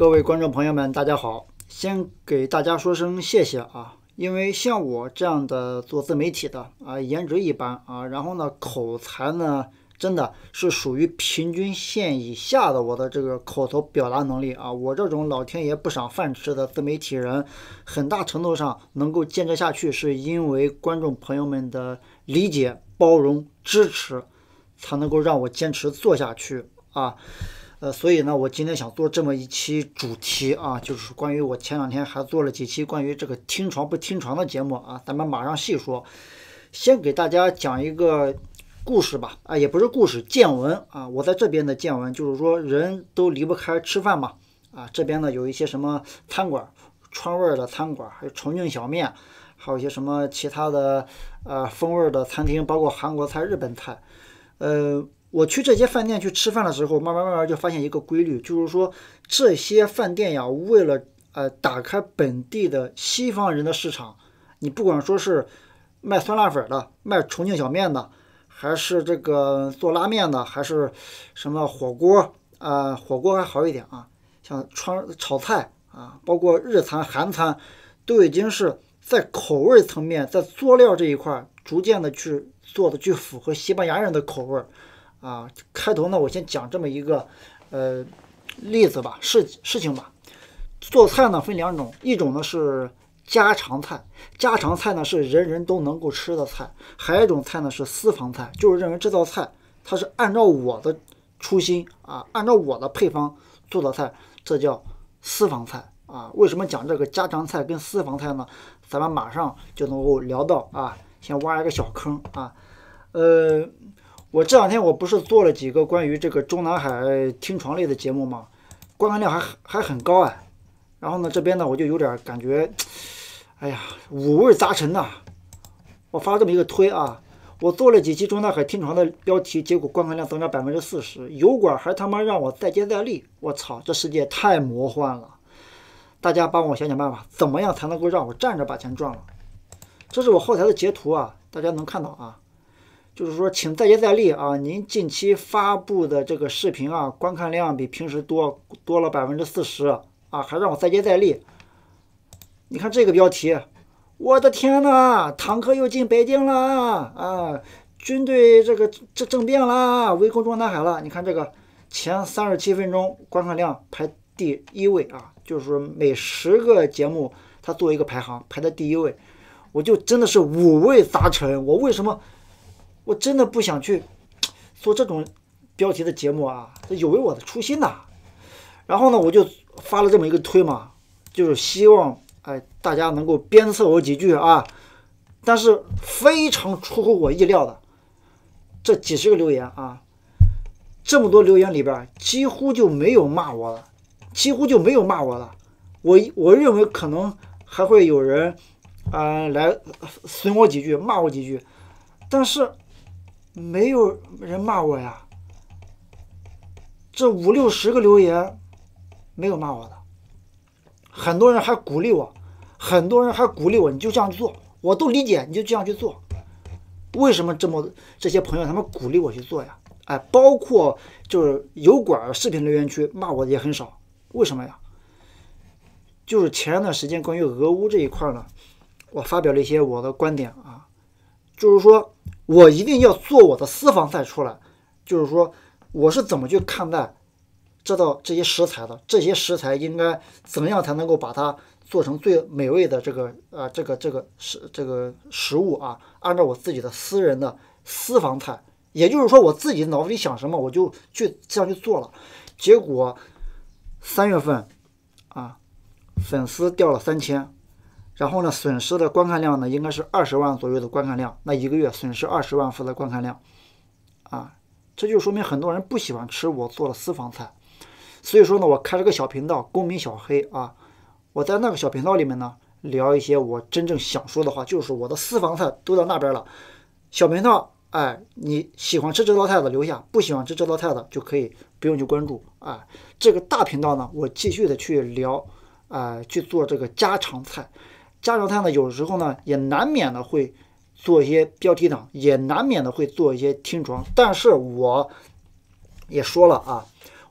各位观众朋友们，大家好！先给大家说声谢谢啊，因为像我这样的做自媒体的啊，颜值一般啊，然后呢，口才呢真的是属于平均线以下的。我的这个口头表达能力啊，我这种老天爷不赏饭吃的自媒体人，很大程度上能够坚持下去，是因为观众朋友们的理解、包容、支持，才能够让我坚持做下去啊。呃，所以呢，我今天想做这么一期主题啊，就是关于我前两天还做了几期关于这个听床不听床的节目啊，咱们马上细说。先给大家讲一个故事吧，啊，也不是故事，见闻啊。我在这边的见闻就是说，人都离不开吃饭嘛，啊，这边呢有一些什么餐馆，川味儿的餐馆，还有重庆小面，还有一些什么其他的呃风味儿的餐厅，包括韩国菜、日本菜，呃。我去这些饭店去吃饭的时候，慢慢慢慢就发现一个规律，就是说这些饭店呀，为了呃打开本地的西方人的市场，你不管说是卖酸辣粉的、卖重庆小面的，还是这个做拉面的，还是什么火锅啊，火锅还好一点啊，像川炒菜啊，包括日餐、韩餐，都已经是在口味层面、在佐料这一块逐渐的去做的，去符合西班牙人的口味。啊，开头呢，我先讲这么一个，呃，例子吧，事事情吧。做菜呢分两种，一种呢是家常菜，家常菜呢是人人都能够吃的菜，还有一种菜呢是私房菜，就是认为这道菜它是按照我的初心啊，按照我的配方做的菜，这叫私房菜啊。为什么讲这个家常菜跟私房菜呢？咱们马上就能够聊到啊，先挖一个小坑啊，呃。我这两天我不是做了几个关于这个中南海听床类的节目吗？观看量还还很高啊。然后呢，这边呢我就有点感觉，哎呀，五味杂陈呐。我发了这么一个推啊，我做了几期中南海听床的标题，结果观看量增长百分之四十，油管还他妈让我再接再厉。我操，这世界太魔幻了！大家帮我想想办法，怎么样才能够让我站着把钱赚了？这是我后台的截图啊，大家能看到啊。就是说，请再接再厉啊！您近期发布的这个视频啊，观看量比平时多多了百分之四十啊，还让我再接再厉。你看这个标题，我的天呐，坦克又进北京了啊！军队这个这政变啦，围攻中南海了。你看这个前三十七分钟观看量排第一位啊，就是说每十个节目它做一个排行，排在第一位，我就真的是五味杂陈。我为什么？我真的不想去做这种标题的节目啊，这有违我的初心呐。然后呢，我就发了这么一个推嘛，就是希望哎大家能够鞭策我几句啊。但是非常出乎我意料的，这几十个留言啊，这么多留言里边几乎就没有骂我了，几乎就没有骂我了。我我认为可能还会有人啊来损我几句，骂我几句，但是。没有人骂我呀，这五六十个留言，没有骂我的，很多人还鼓励我，很多人还鼓励我，你就这样做，我都理解，你就这样去做。为什么这么这些朋友他们鼓励我去做呀？哎，包括就是油管视频留言区骂我的也很少，为什么呀？就是前一段时间关于俄乌这一块呢，我发表了一些我的观点啊。就是说，我一定要做我的私房菜出来。就是说，我是怎么去看待这道这些食材的？这些食材应该怎样才能够把它做成最美味的这个呃这个这个食这个食物啊？按照我自己的私人的私房菜，也就是说，我自己脑子里想什么，我就去这样去做了。结果三月份啊，粉丝掉了三千。然后呢，损失的观看量呢，应该是二十万左右的观看量。那一个月损失二十万幅的观看量，啊，这就说明很多人不喜欢吃我做的私房菜。所以说呢，我开了个小频道“公民小黑”啊，我在那个小频道里面呢，聊一些我真正想说的话，就是我的私房菜都到那边了。小频道，哎，你喜欢吃这道菜的留下，不喜欢吃这道菜的就可以不用去关注啊。这个大频道呢，我继续的去聊，哎，去做这个家常菜。加上炭呢，有时候呢也难免的会做一些标题党，也难免的会做一些听床。但是我也说了啊，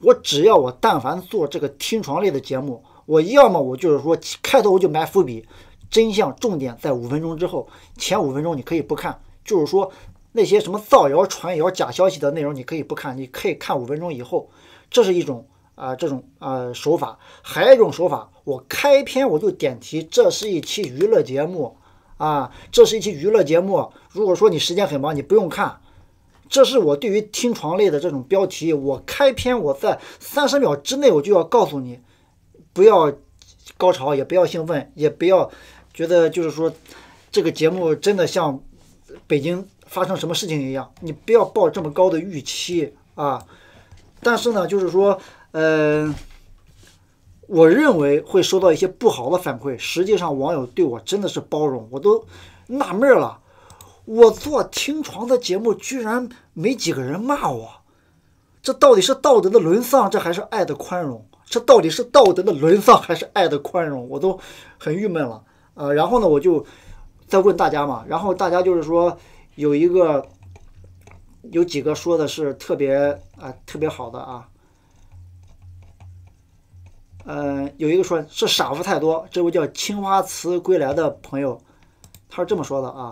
我只要我但凡做这个听床类的节目，我要么我就是说开头我就埋伏笔，真相重点在五分钟之后，前五分钟你可以不看，就是说那些什么造谣传谣假消息的内容你可以不看，你可以看五分钟以后，这是一种。啊，这种呃手法，还有一种手法，我开篇我就点题，这是一期娱乐节目啊，这是一期娱乐节目。如果说你时间很忙，你不用看。这是我对于听床类的这种标题，我开篇我在三十秒之内我就要告诉你，不要高潮，也不要兴奋，也不要觉得就是说这个节目真的像北京发生什么事情一样，你不要抱这么高的预期啊。但是呢，就是说。呃，我认为会收到一些不好的反馈。实际上，网友对我真的是包容，我都纳闷了。我做听床的节目，居然没几个人骂我，这到底是道德的沦丧，这还是爱的宽容？这到底是道德的沦丧，还是爱的宽容？我都很郁闷了。呃，然后呢，我就在问大家嘛，然后大家就是说有一个，有几个说的是特别啊，特别好的啊。呃，有一个说是傻子太多，这位叫青花瓷归来的朋友，他是这么说的啊，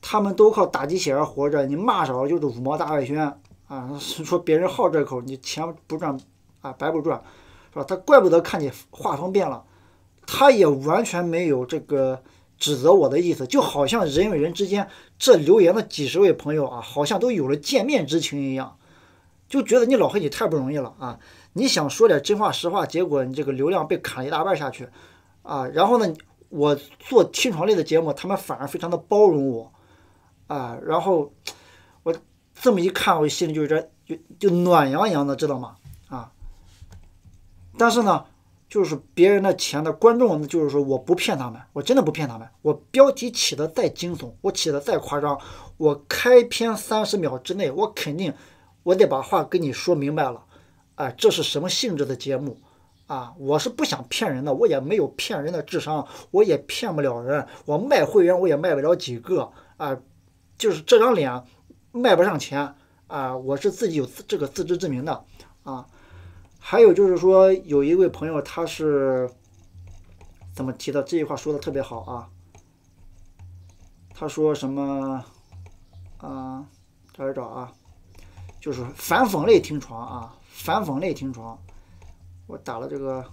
他们都靠打鸡血而活着，你骂少了就是五毛大外宣啊，说别人好这口，你钱不赚啊白不赚，是吧？他怪不得看你画风变了，他也完全没有这个指责我的意思，就好像人与人之间，这留言的几十位朋友啊，好像都有了见面之情一样，就觉得你老黑你太不容易了啊。你想说点真话实话，结果你这个流量被砍了一大半下去，啊，然后呢，我做听床类的节目，他们反而非常的包容我，啊，然后我这么一看，我心里就有点就就暖洋洋的，知道吗？啊，但是呢，就是别人的钱的观众，就是说我不骗他们，我真的不骗他们，我标题起的再惊悚，我起的再夸张，我开篇三十秒之内，我肯定我得把话跟你说明白了。哎，这是什么性质的节目？啊，我是不想骗人的，我也没有骗人的智商，我也骗不了人。我卖会员，我也卖不了几个。啊，就是这张脸，卖不上钱。啊，我是自己有这个自知之明的。啊，还有就是说，有一位朋友他是怎么提的？这句话说的特别好啊。他说什么？啊，找一找啊，就是反讽类听床啊。反讽类听床，我打了这个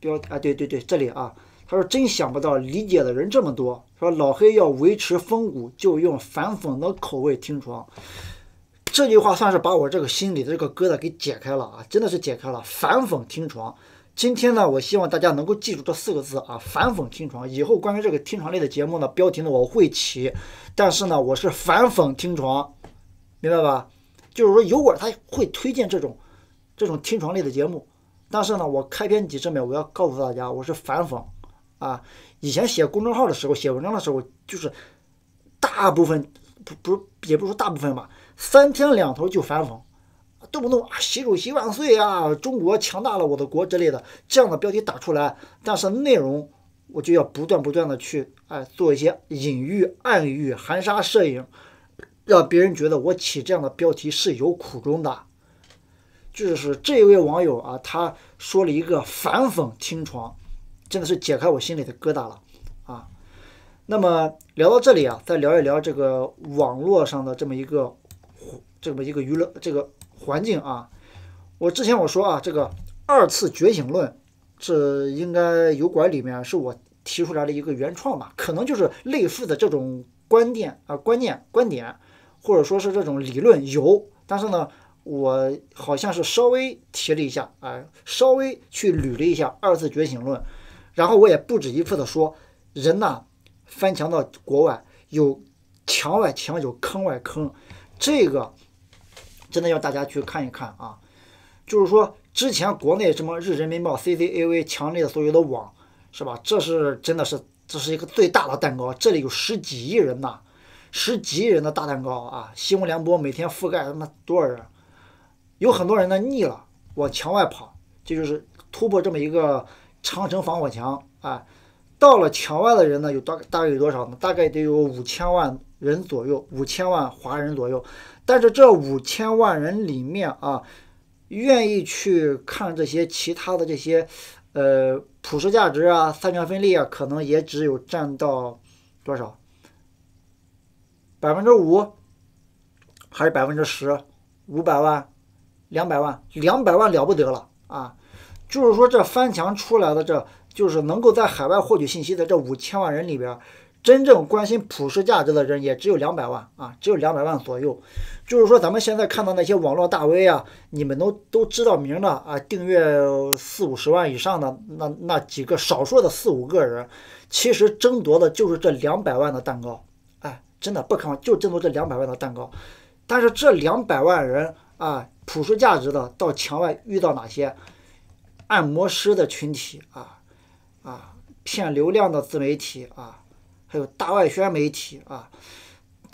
标啊，对对对，这里啊，他说真想不到理解的人这么多，说老黑要维持风骨，就用反讽的口味听床。这句话算是把我这个心里的这个疙瘩给解开了啊，真的是解开了。反讽听床，今天呢，我希望大家能够记住这四个字啊，反讽听床。以后关于这个听床类的节目呢，标题呢我会起，但是呢，我是反讽听床，明白吧？就是说，油管他会推荐这种，这种听床类的节目。但是呢，我开篇几十秒我要告诉大家，我是反讽啊。以前写公众号的时候，写文章的时候，就是大部分不不，也不说大部分吧，三天两头就反讽，动不动啊“习主席万岁啊，中国强大了，我的国”之类的这样的标题打出来。但是内容我就要不断不断的去哎做一些隐喻、暗喻、含沙射影。让别人觉得我起这样的标题是有苦衷的，就是这位网友啊，他说了一个反讽听床，真的是解开我心里的疙瘩了啊。那么聊到这里啊，再聊一聊这个网络上的这么一个，这么一个娱乐这个环境啊。我之前我说啊，这个二次觉醒论是应该油管里面是我提出来的一个原创吧，可能就是类似的这种观念啊观念观点。或者说是这种理论有，但是呢，我好像是稍微提了一下，哎，稍微去捋了一下二次觉醒论，然后我也不止一次的说，人呐，翻墙到国外有墙外墙，有坑外坑，这个真的要大家去看一看啊，就是说之前国内什么日人民报、C C A V 墙内的所有的网，是吧？这是真的是这是一个最大的蛋糕，这里有十几亿人呐。十几亿人的大蛋糕啊！新闻联播每天覆盖他妈多少人？有很多人呢，腻了，往墙外跑，这就是突破这么一个长城防火墙啊！到了墙外的人呢，有大大概有多少呢？大概得有五千万人左右，五千万华人左右。但是这五千万人里面啊，愿意去看这些其他的这些，呃，普世价值啊，三权分立啊，可能也只有占到多少？百分之五，还是百分之十？五百万，两百万，两百万了不得了啊！就是说，这翻墙出来的，这就是能够在海外获取信息的这五千万人里边，真正关心普世价值的人也只有两百万啊，只有两百万左右。就是说，咱们现在看到那些网络大 V 啊，你们都都知道名的啊，订阅四五十万以上的那那几个少数的四五个人，其实争夺的就是这两百万的蛋糕。真的不可能就争夺这两百万的蛋糕。但是这两百万人啊，普出价值的到墙外遇到哪些按摩师的群体啊啊，骗流量的自媒体啊，还有大外宣媒体啊，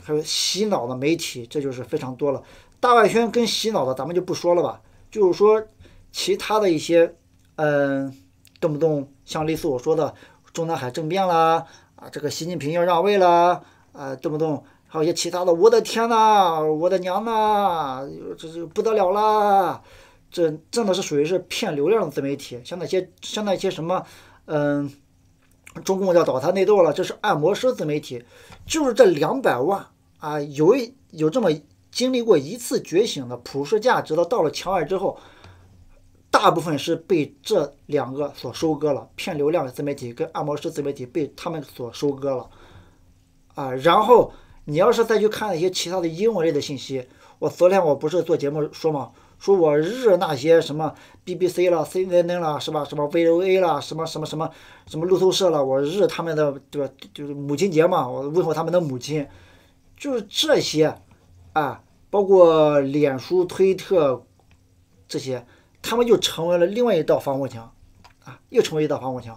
还有洗脑的媒体，这就是非常多了。大外宣跟洗脑的咱们就不说了吧，就是说其他的一些，嗯，动不动像类似我说的中南海政变啦啊，这个习近平要让位啦。啊，动不动还有一些其他的，我的天呐，我的娘呐，这这不得了了，这真的是属于是骗流量的自媒体，像那些像那些什么，嗯，中共要倒台内斗了，这是按摩师自媒体，就是这两百万啊，有有这么经历过一次觉醒的普世价值的，到了墙外之后，大部分是被这两个所收割了，骗流量的自媒体跟按摩师自媒体被他们所收割了。啊，然后你要是再去看一些其他的英文类的信息，我昨天我不是做节目说吗？说我日那些什么 BBC 了、CNN 了，是吧？什么 VOA 了，什么什么什么什么路透社了，我日他们的，对吧？就是母亲节嘛，我问候他们的母亲，就是这些，啊，包括脸书、推特这些，他们就成为了另外一道防火墙，啊，又成为一道防火墙。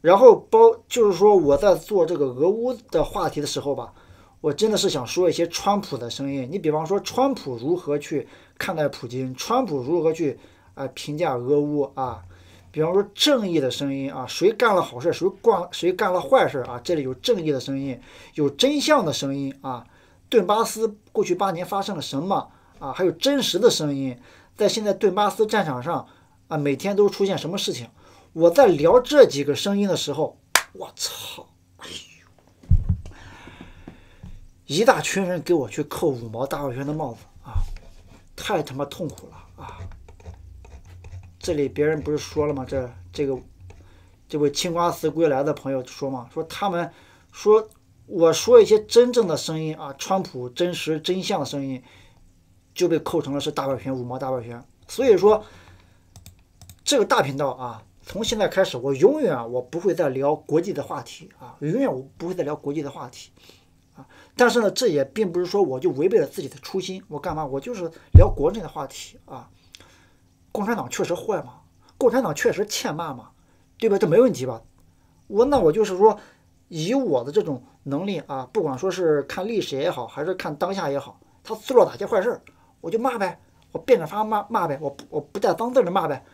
然后包就是说我在做这个俄乌的话题的时候吧，我真的是想说一些川普的声音。你比方说川普如何去看待普京，川普如何去啊评价俄乌啊？比方说正义的声音啊，谁干了好事，谁干谁干了坏事啊？这里有正义的声音，有真相的声音啊。顿巴斯过去八年发生了什么啊？还有真实的声音，在现在顿巴斯战场上啊，每天都出现什么事情？我在聊这几个声音的时候，我操！哎呦，一大群人给我去扣五毛大外圈的帽子啊，太他妈痛苦了啊！这里别人不是说了吗？这这个这位青瓜丝归来的朋友说嘛，说他们说我说一些真正的声音啊，川普真实真相的声音，就被扣成了是大外圈五毛大外圈。所以说这个大频道啊。从现在开始，我永远我不会再聊国际的话题啊！永远我不会再聊国际的话题啊！但是呢，这也并不是说我就违背了自己的初心。我干嘛？我就是聊国内的话题啊！共产党确实坏嘛，共产党确实欠骂嘛，对吧？这没问题吧？我那我就是说，以我的这种能力啊，不管说是看历史也好，还是看当下也好，他做了哪些坏事儿，我就骂呗，我变着法骂骂呗，我我不带脏字的骂呗，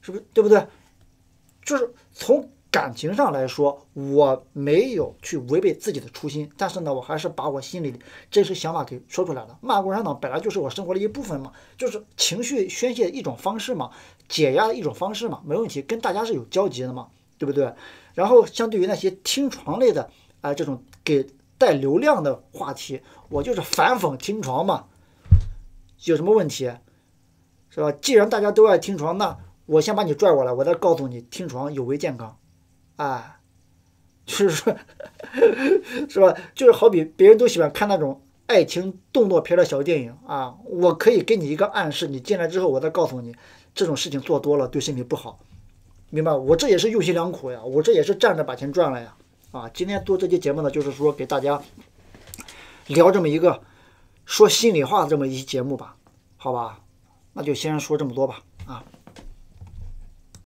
是不是？对不对？就是从感情上来说，我没有去违背自己的初心，但是呢，我还是把我心里真实想法给说出来了。骂共产党本来就是我生活的一部分嘛，就是情绪宣泄的一种方式嘛，解压的一种方式嘛，没问题，跟大家是有交集的嘛，对不对？然后，相对于那些听床类的，啊，这种给带流量的话题，我就是反讽听床嘛，有什么问题？是吧？既然大家都爱听床，那。我先把你拽过来，我再告诉你，听床有违健康，啊，就是说，是吧？就是好比别人都喜欢看那种爱情动作片的小电影啊，我可以给你一个暗示，你进来之后，我再告诉你，这种事情做多了对身体不好，明白我这也是用心良苦呀，我这也是站着把钱赚了呀，啊，今天做这期节目呢，就是说给大家聊这么一个说心里话的这么一期节目吧，好吧？那就先说这么多吧，啊。